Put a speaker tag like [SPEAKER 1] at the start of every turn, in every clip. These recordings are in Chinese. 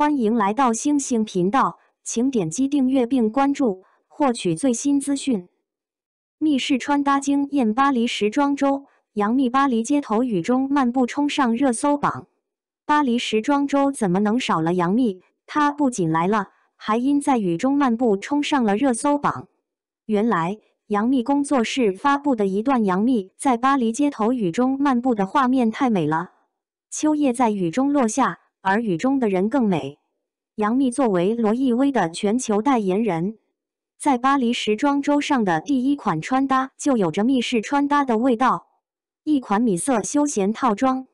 [SPEAKER 1] 欢迎来到星星频道，请点击订阅并关注，获取最新资讯。密室穿搭惊艳巴黎时装周，杨幂巴黎街头雨中漫步冲上热搜榜。巴黎时装周怎么能少了杨幂？她不仅来了，还因在雨中漫步冲上了热搜榜。原来，杨幂工作室发布的一段杨幂在巴黎街头雨中漫步的画面太美了，秋叶在雨中落下。而雨中的人更美。杨幂作为罗意威的全球代言人，在巴黎时装周上的第一款穿搭就有着密室穿搭的味道。一款米色休闲套装，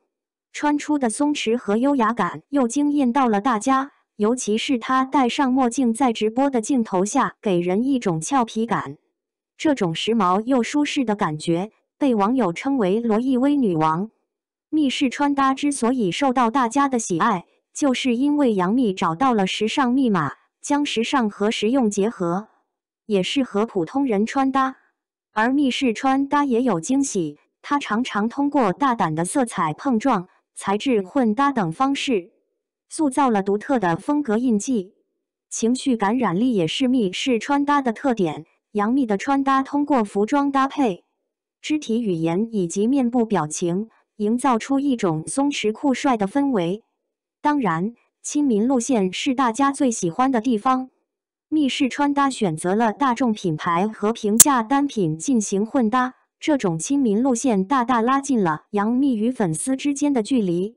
[SPEAKER 1] 穿出的松弛和优雅感又惊艳到了大家。尤其是她戴上墨镜，在直播的镜头下，给人一种俏皮感。这种时髦又舒适的感觉，被网友称为“罗意威女王”。密室穿搭之所以受到大家的喜爱，就是因为杨幂找到了时尚密码，将时尚和实用结合，也适合普通人穿搭。而密室穿搭也有惊喜，她常常通过大胆的色彩碰撞、材质混搭等方式，塑造了独特的风格印记。情绪感染力也是密室穿搭的特点。杨幂的穿搭通过服装搭配、肢体语言以及面部表情。营造出一种松弛酷帅的氛围。当然，亲民路线是大家最喜欢的地方。密室穿搭选择了大众品牌和平价单品进行混搭，这种亲民路线大大拉近了杨幂与粉丝之间的距离。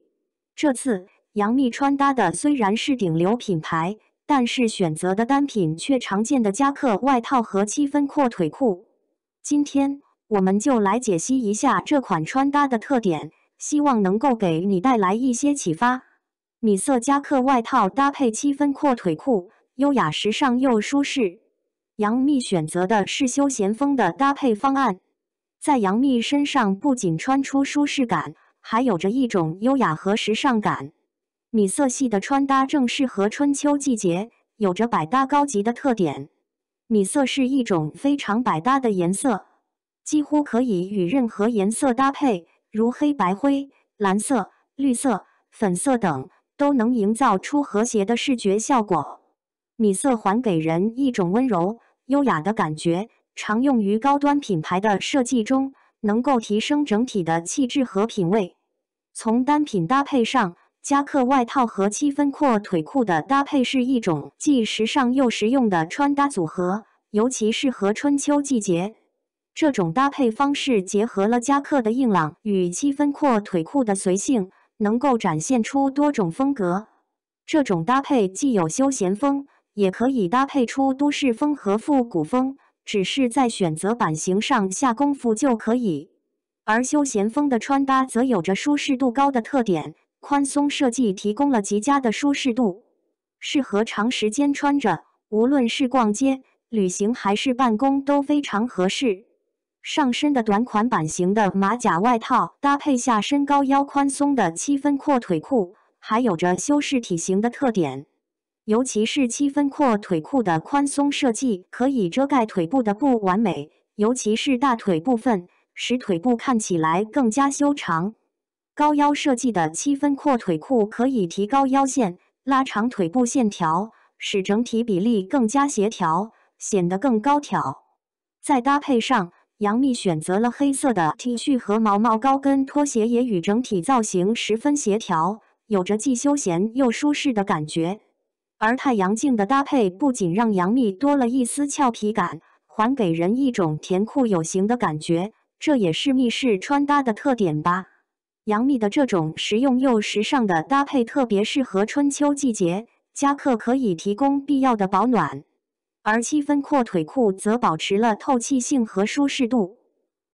[SPEAKER 1] 这次杨幂穿搭的虽然是顶流品牌，但是选择的单品却常见的夹克外套和七分阔腿裤。今天。我们就来解析一下这款穿搭的特点，希望能够给你带来一些启发。米色夹克外套搭配七分阔腿裤，优雅时尚又舒适。杨幂选择的是休闲风的搭配方案，在杨幂身上不仅穿出舒适感，还有着一种优雅和时尚感。米色系的穿搭正适合春秋季节，有着百搭高级的特点。米色是一种非常百搭的颜色。几乎可以与任何颜色搭配，如黑白灰、蓝色、绿色、粉色等，都能营造出和谐的视觉效果。米色还给人一种温柔、优雅的感觉，常用于高端品牌的设计中，能够提升整体的气质和品味。从单品搭配上，夹克外套和七分阔腿裤的搭配是一种既时尚又实用的穿搭组合，尤其适合春秋季节。这种搭配方式结合了夹克的硬朗与七分阔腿裤的随性，能够展现出多种风格。这种搭配既有休闲风，也可以搭配出都市风和复古风，只是在选择版型上下功夫就可以。而休闲风的穿搭则有着舒适度高的特点，宽松设计提供了极佳的舒适度，适合长时间穿着。无论是逛街、旅行还是办公都非常合适。上身的短款版型的马甲外套，搭配下身高腰宽松的七分阔腿裤，还有着修饰体型的特点。尤其是七分阔腿裤的宽松设计，可以遮盖腿部的不完美，尤其是大腿部分，使腿部看起来更加修长。高腰设计的七分阔腿裤可以提高腰线，拉长腿部线条，使整体比例更加协调，显得更高挑。在搭配上。杨幂选择了黑色的 T 恤和毛毛高跟拖鞋，也与整体造型十分协调，有着既休闲又舒适的感觉。而太阳镜的搭配不仅让杨幂多了一丝俏皮感，还给人一种甜酷有型的感觉，这也是幂式穿搭的特点吧。杨幂的这种实用又时尚的搭配特别适合春秋季节，夹克可以提供必要的保暖。而七分阔腿裤则保持了透气性和舒适度。